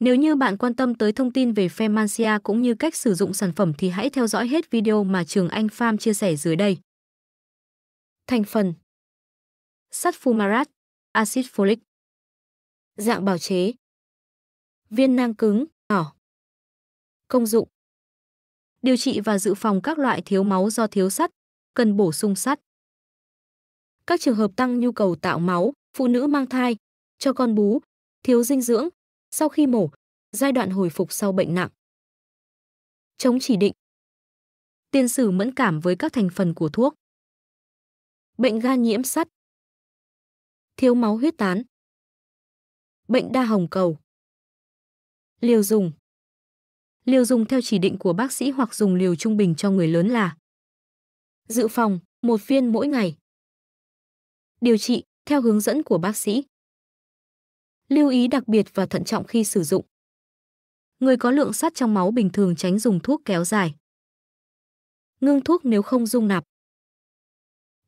Nếu như bạn quan tâm tới thông tin về Femancia cũng như cách sử dụng sản phẩm thì hãy theo dõi hết video mà Trường Anh Farm chia sẻ dưới đây. Thành phần Sắt fumarat, axit folic Dạng bào chế Viên nang cứng, nhỏ Công dụng Điều trị và dự phòng các loại thiếu máu do thiếu sắt, cần bổ sung sắt. Các trường hợp tăng nhu cầu tạo máu, phụ nữ mang thai, cho con bú, thiếu dinh dưỡng, sau khi mổ, giai đoạn hồi phục sau bệnh nặng. Chống chỉ định. Tiền sử mẫn cảm với các thành phần của thuốc. Bệnh gan nhiễm sắt. Thiếu máu huyết tán. Bệnh đa hồng cầu. Liều dùng. Liều dùng theo chỉ định của bác sĩ hoặc dùng liều trung bình cho người lớn là Dự phòng, một viên mỗi ngày. Điều trị, theo hướng dẫn của bác sĩ lưu ý đặc biệt và thận trọng khi sử dụng. Người có lượng sắt trong máu bình thường tránh dùng thuốc kéo dài. Ngưng thuốc nếu không dung nạp.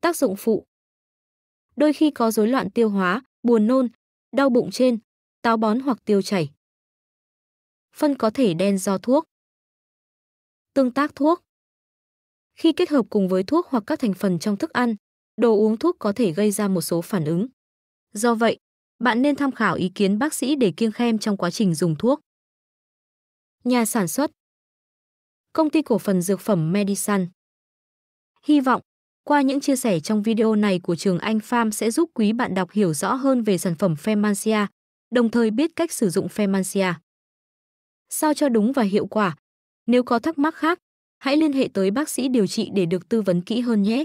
Tác dụng phụ. Đôi khi có rối loạn tiêu hóa, buồn nôn, đau bụng trên, táo bón hoặc tiêu chảy. Phân có thể đen do thuốc. Tương tác thuốc. Khi kết hợp cùng với thuốc hoặc các thành phần trong thức ăn, đồ uống thuốc có thể gây ra một số phản ứng. Do vậy, bạn nên tham khảo ý kiến bác sĩ để kiêng khem trong quá trình dùng thuốc. Nhà sản xuất Công ty cổ phần dược phẩm Medisun Hy vọng, qua những chia sẻ trong video này của trường Anh Farm sẽ giúp quý bạn đọc hiểu rõ hơn về sản phẩm Femancia, đồng thời biết cách sử dụng Femancia. Sao cho đúng và hiệu quả? Nếu có thắc mắc khác, hãy liên hệ tới bác sĩ điều trị để được tư vấn kỹ hơn nhé.